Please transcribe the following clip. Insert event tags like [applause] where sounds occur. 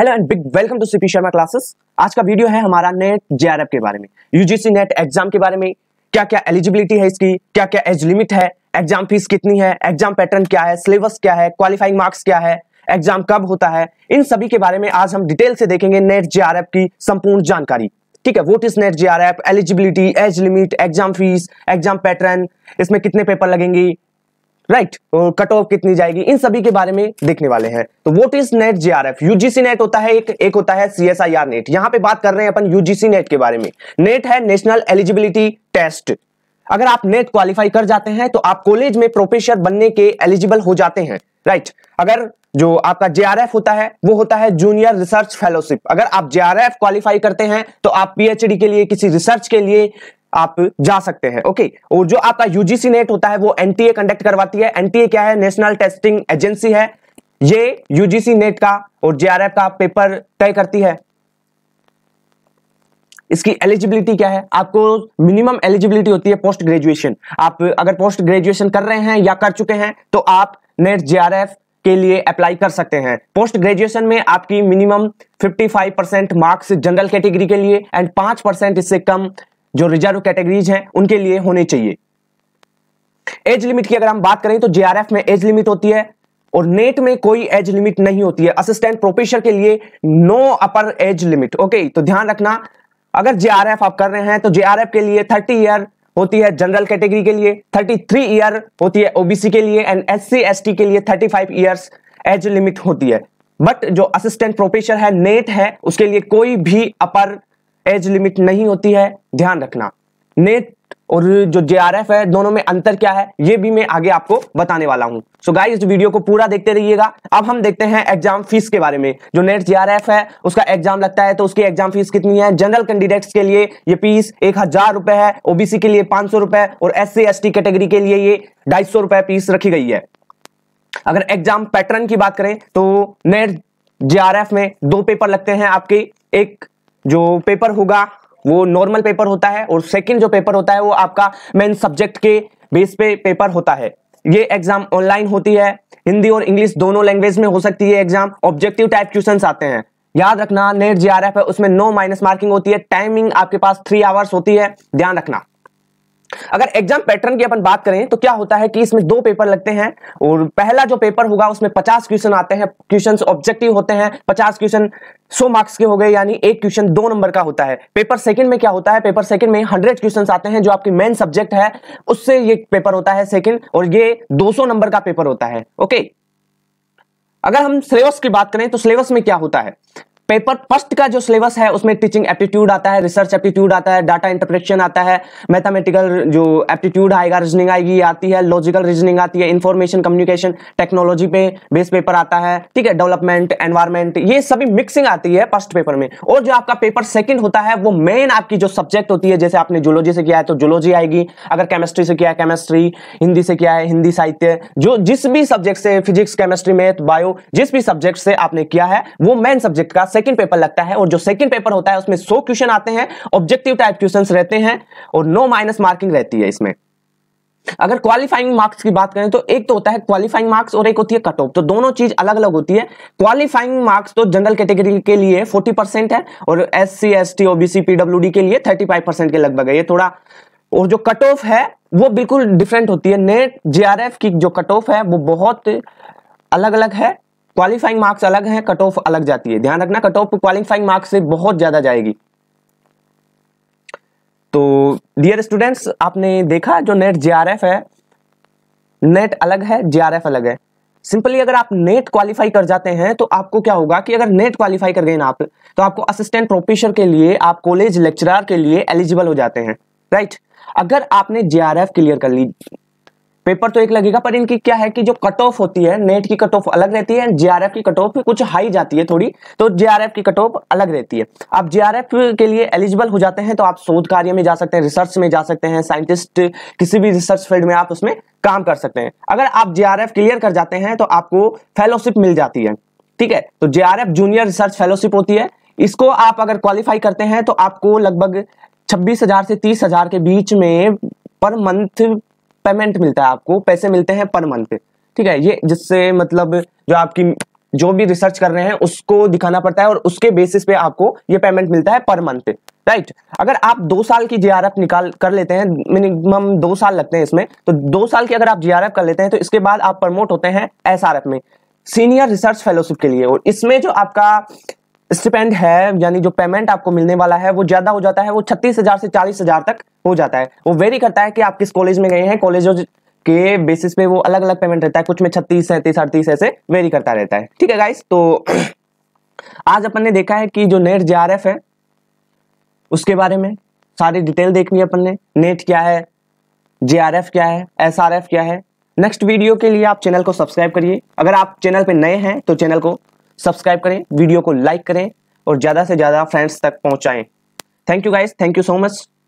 hello and big welcome to CP Sharma classes आज का video है हमारा नेट जेआरएफ के बारे में यूजीसी नेट एग्जाम के बारे में क्या क्या एलिजिबिलिटी है इसकी क्या क्या एज लिमिट है एग्जाम फीस कितनी है एग्जाम पैटर्न क्या है सिलेबस क्या है क्वालिफाइंग मार्क्स क्या है एग्जाम कब होता है इन सभी के बारे में आज हम डिटेल से देखेंगे नेट जेआरएफ की संपूर्ण जानकारी ठीक है what is NET JRF eligibility age limit exam fee exam pattern इसमें कितने पेपर लगेंगे राइट कट ऑफ कितनी जाएगी इन सभी के बारे में देखने वाले हैं तो what is NET JRF UGC NET होता है एक एक होता है सीएसआईआर नेट यहां पे बात कर रहे हैं अपन यूजीसी नेट के बारे में नेट है नेशनल एलिजिबिलिटी टेस्ट अगर आप नेट क्वालिफाई कर जाते हैं तो आप कॉलेज में प्रोफेसर बनने के एलिजिबल हो जाते हैं राइट अगर जो आपका जेआरएफ होता है वो होता है जूनियर रिसर्च फेलोशिप अगर आप जेआरएफ क्वालिफाई करते हैं तो आप पीएचडी के लिए किसी रिसर्च के लिए आप जा सकते हैं ओके और जो आपका यूजीसी नेट होता है वो एनटीए कंडक्ट करवाती है एनटीए क्या है नेशनल टेस्टिंग एजेंसी है ये यूजीसी नेट का और जेआरएफ का पेपर तय करती है इसकी एलिजिबिलिटी क्या है आपको मिनिमम एलिजिबिलिटी होती है पोस्ट ग्रेजुएशन आप अगर पोस्ट ग्रेजुएशन कर रहे हैं या कर चुके हैं तो आप नेट जेआरएफ के लिए अप्लाई कर सकते हैं पोस्ट ग्रेजुएशन में आपकी minimum 55 percent marks general category के लिए एंड 5 परसेंट इससे कम जो रिजर्व कैटेगरीज हैं उनके लिए होने चाहिए एज लिमिट की अगर हम बात करें तो जेआरएफ में एज लिमिट होती है और नेट में कोई एज लिमिट नहीं होती है असिस्टेंट प्रोफेसर के लिए no upper age limit okay तो ध्यान रखना अगर जेआरएफ आप कर रहे हैं तो जेआरएफ के लिए थर्टी ईयर होती है जनरल कैटेगरी के लिए थर्टी थ्री ईयर होती है ओबीसी के लिए एंड एस सी के लिए thirty five years age limit होती है बट जो असिस्टेंट प्रोफेसर है नेट है उसके लिए कोई भी अपर एज लिमिट नहीं होती है ध्यान रखना नेट और जो जे है दोनों में अंतर क्या है ये भी मैं आगे आपको बताने वाला हूं सो गाइस इस वीडियो को पूरा देखते रहिएगा अब हम देखते हैं एग्जाम फीस के बारे में जो नेट जे है उसका एग्जाम लगता है तो उसकी एग्जाम फीस कितनी है जनरल कैंडिडेट्स के लिए ये फीस एक हजार रुपए है ओबीसी के लिए पांच सौ रुपए और एस सी कैटेगरी के लिए ये ढाई सौ रुपए फीस रखी गई है अगर एग्जाम पैटर्न की बात करें तो नेट जे में दो पेपर लगते हैं आपके एक जो पेपर होगा वो नॉर्मल पेपर होता है और सेकंड जो पेपर होता है वो आपका मेन सब्जेक्ट के बेस पे पेपर होता है ये एग्जाम ऑनलाइन होती है हिंदी और इंग्लिश दोनों लैंग्वेज में हो सकती है एग्जाम ऑब्जेक्टिव टाइप क्वेश्चन आते हैं याद रखना नेट जी है उसमें नो माइनस मार्किंग होती है टाइमिंग आपके पास थ्री आवर्स होती है ध्यान रखना अगर एग्जाम पैटर्न की अपन बात करें तो क्या होता है कि इसमें दो पेपर लगते हैं और पहला जो पेपर होगा उसमें 50 क्वेश्चन आते हैं क्वेश्चन ऑब्जेक्टिव होते हैं 50 क्वेश्चन 100 मार्क्स के हो गए यानी एक क्वेश्चन दो नंबर का होता है पेपर सेकंड में क्या होता है पेपर सेकंड में हंड्रेड क्वेश्चन आते हैं जो आपकी मेन सब्जेक्ट है उससे ये पेपर होता है सेकंड और ये दो नंबर का पेपर होता है ओके अगर हम सिलेबस की बात करें तो सिलेबस में क्या होता है पेपर फर्स्ट का जो सिलेबस है उसमें टीचिंग एप्टीट्यूड आता है रिसर्च एप्टीट्यूड आता है डाटा इंटरप्रिटेशन आता है मैथमेटिकल जो एप्टीट्यूड आएगा रीजनिंग आएगी आती है लॉजिकल रीजनिंग आती है इन्फॉर्मेशन कम्युनिकेशन टेक्नोलॉजी पे बेस पेपर आता है ठीक है डेवलपमेंट एनवायरमेंट ये सभी मिक्सिंग आती है फर्स्ट पेपर में और जो आपका पेपर सेकेंड होता है वो मेन आपकी जो सब्जेक्ट होती है जैसे आपने जुलॉजी से किया है तो जुलॉजी आएगी अगर केमिस्ट्री से किया है केमिस्ट्री हिंदी से किया है हिंदी साहित्य जो जिस भी सब्जेक्ट से फिजिक्स केमिस्ट्री मैथ बायो जिस भी सब्जेक्ट से आपने किया है वो मेन सब्जेक्ट का सेकंड पेपर लगता है और जो सेकंड पेपर होता है उसमें सौ क्वेश्चन आते हैं ऑब्जेक्टिव टाइप क्वेश्चन रहते हैं और नो माइनस मार्किंग रहती है इसमें अगर क्वालिफाइंग मार्क्स की बात करें तो एक तो होता है क्वालिफाइंग मार्क्स और एक होती है कट ऑफ तो दोनों चीज अलग अलग होती है क्वालिफाइंग मार्क्स तो जनरल कैटेगरी के लिए 40 परसेंट है और S C S T OBC PWD के लिए 35 परसेंट के लगभग है ये थोड़ा और जो कट ऑफ है वो बिल्कुल डिफरेंट होती है नेट जे की जो कट ऑफ है वो बहुत अलग अलग है क्वालिफाइंग मार्क्स अलग हैं कट ऑफ अलग जाती है ध्यान रखना कट ऑफ क्वालिफाइंग मार्क्स से बहुत ज़्यादा जाएगी तो डियर स्टूडेंट्स आपने देखा जो नेट जे है नेट अलग है जे अलग है सिंपली अगर आप नेट क्वालिफाई कर जाते हैं तो आपको क्या होगा कि अगर नेट क्वालिफाई कर गए ना आप तो आपको असिस्टेंट प्रोफेसर के लिए आप कॉलेज लेक्चरर के लिए एलिजिबल हो जाते हैं राइट अगर आपने जे क्लियर कर ली पेपर तो एक लगेगा पर इनकी क्या है कि जो कट ऑफ होती है नेट की कट ऑफ अलग रहती है एंड जेआरएफ की कट ऑफ कुछ हाई जाती है थोड़ी तो जेआरएफ की कट ऑफ अलग रहती है आप जेआरएफ के लिए एलिजिबल हो जाते हैं तो आप शोध कार्य में जा सकते हैं रिसर्च में जा सकते हैं साइंटिस्ट किसी भी रिसर्च फील्ड में आप उसमें काम कर सकते हैं अगर आप जेआरएफ क्लियर कर जाते हैं तो आपको फेलोशिप मिल जाती है ठीक है तो जेआरएफ जूनियर रिसर्च फेलोशिप होती है इसको आप अगर क्वालिफाई करते हैं तो आपको लगभग छब्बीस हजार से तीस हजार के बीच में पर मंथ पेमेंट मिलता है आपको पैसे मिलते हैं पर मंथ ठीक है ये जिससे मतलब जो आपकी जो भी रिसर्च कर रहे हैं उसको दिखाना पड़ता है और उसके बेसिस पे आपको ये पेमेंट मिलता है पर मंथ राइट अगर आप दो साल की जी निकाल कर लेते हैं मिनिमम दो साल लगते हैं इसमें तो दो साल की अगर आप जी कर लेते हैं तो इसके बाद आप प्रमोट होते हैं एस में सीनियर रिसर्च फेलोशिप के लिए और इसमें जो आपका स्टिपेंड है यानी जो पेमेंट आपको मिलने वाला है वो ज्यादा हो जाता है वो छत्तीस हजार से चालीस हजार तक हो जाता है वो वेरी करता है कि आप किस कॉलेज में गए हैं कॉलेज के बेसिस पे वो अलग अलग पेमेंट रहता है कुछ में छत्तीस सैंतीस अड़तीस ऐसे वेरी करता रहता है ठीक है गाइस तो [clears throat] आज अपन ने देखा है कि जो नेट जे है उसके बारे में सारी डिटेल देख ली अपन ने नेट क्या है जे क्या है एस क्या है नेक्स्ट वीडियो के लिए आप चैनल को सब्सक्राइब करिए अगर आप चैनल पे नए हैं तो चैनल को सब्सक्राइब करें वीडियो को लाइक करें और ज़्यादा से ज़्यादा फ्रेंड्स तक पहुँचाएँ thank you guys thank you so much